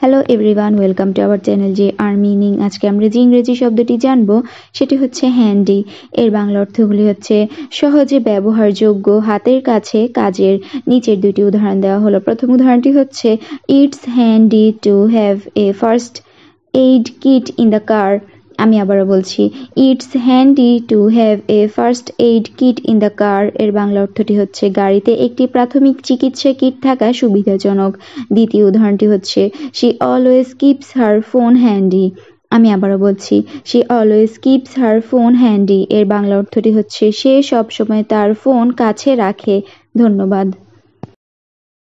hello everyone welcome to our channel যে আর meaning আজকে আমরা যে ইংরেজি শব্দটি জানব সেটি হচ্ছে হ্যান্ডি এর বাংলা অর্থগুলি হচ্ছে সহজে ব্যবহারযোগ্য হাতের কাছে কাজের নিচের দুটি উদাহরণ দেওয়া হলো প্রথম উদাহরণটি হচ্ছে it's handy to have a first aid kit in the car আমি আবারও বলছি it's handy to have a first aid kit in the car এর বাংলা অর্থটি হচ্ছে গাড়িতে একটি প্রাথমিক চিকিৎসা কিট থাকা সুবিধাজনক দ্বিতীয় উদাহরণটি হচ্ছে she always keeps her phone handy আমি আবারও বলছি she always keeps her phone handy এর বাংলা অর্থটি হচ্ছে সে সবসময় তার ফোন কাছে রাখে ধন্যবাদ